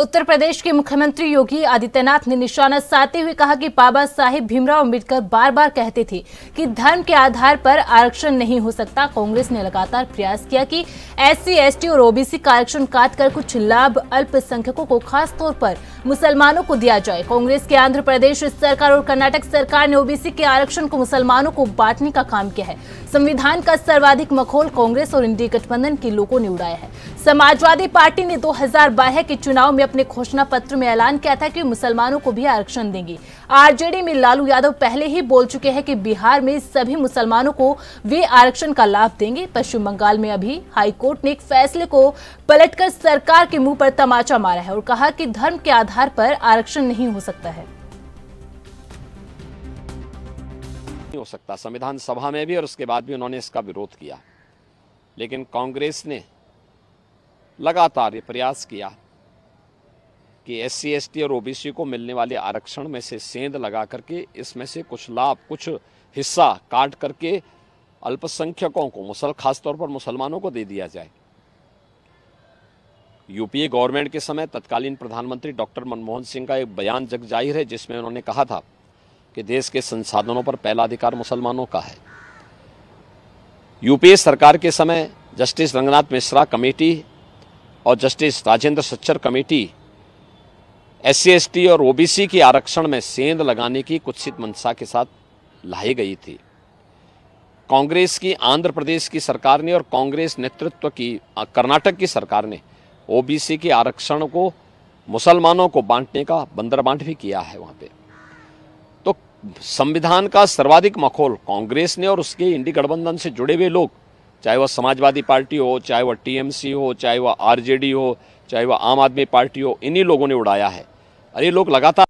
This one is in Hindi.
उत्तर प्रदेश के मुख्यमंत्री योगी आदित्यनाथ ने निशाना साधते हुए कहा कि बाबा साहेब भीमराव अम्बेडकर बार बार कहते थे कि धर्म के आधार पर आरक्षण नहीं हो सकता कांग्रेस ने लगातार प्रयास किया कि एस सी और ओबीसी का आरक्षण काट कर कुछ लाभ अल्पसंख्यकों को खास तौर पर मुसलमानों को दिया जाए कांग्रेस के आंध्र प्रदेश सरकार और कर्नाटक सरकार ने ओबीसी के आरक्षण को मुसलमानों को बांटने का काम किया है संविधान का सर्वाधिक मखोल कांग्रेस और इंडिया गठबंधन के लोगों ने उड़ाया है समाजवादी पार्टी ने दो के चुनाव में अपने घोषणा पत्र में ऐलान किया था कि मुसलमानों को भी आरक्षण देंगी आरजेडी में लालू यादव पहले ही बोल चुके हैं कि बिहार में सभी मुसलमानों को वे आरक्षण का लाभ देंगे पश्चिम बंगाल में अभी हाईकोर्ट ने एक फैसले को पलटकर सरकार के मुंह पर तमाचा मारा है और कहा कि धर्म के आधार पर आरक्षण नहीं हो सकता है हो सकता संविधान सभा में भी और उसके बाद भी उन्होंने इसका विरोध किया लेकिन कांग्रेस ने लगातार ये प्रयास किया कि एस सी और ओबीसी को मिलने वाले आरक्षण में से सेंध लगा करके इसमें से कुछ लाभ कुछ हिस्सा काट करके अल्पसंख्यकों को मुसल खासतौर पर मुसलमानों को दे दिया जाए यूपीए गवर्नमेंट के समय तत्कालीन प्रधानमंत्री डॉक्टर मनमोहन सिंह का एक बयान जग जाहिर है जिसमें उन्होंने कहा था कि देश के संसाधनों पर पहला अधिकार मुसलमानों का है यूपीए सरकार के समय जस्टिस रंगनाथ मिश्रा कमेटी और justice Rajendra Sachar committee S C और ओबीसी के आरक्षण में सेंध लगाने की कुत्सित मंशा के साथ लाई गई थी कांग्रेस की आंध्र प्रदेश की सरकार ने और कांग्रेस नेतृत्व की कर्नाटक की सरकार ने ओबीसी के आरक्षण को मुसलमानों को बांटने का बंदरबांट भी किया है वहाँ पे तो संविधान का सर्वाधिक मखोल कांग्रेस ने और उसके इंडी गठबंधन से जुड़े हुए लोग चाहे वह समाजवादी पार्टी हो चाहे वह टीएमसी हो चाहे वह आरजेडी हो चाहे वह आम आदमी पार्टी हो इन्हीं लोगों ने उड़ाया है अरे लोग लगातार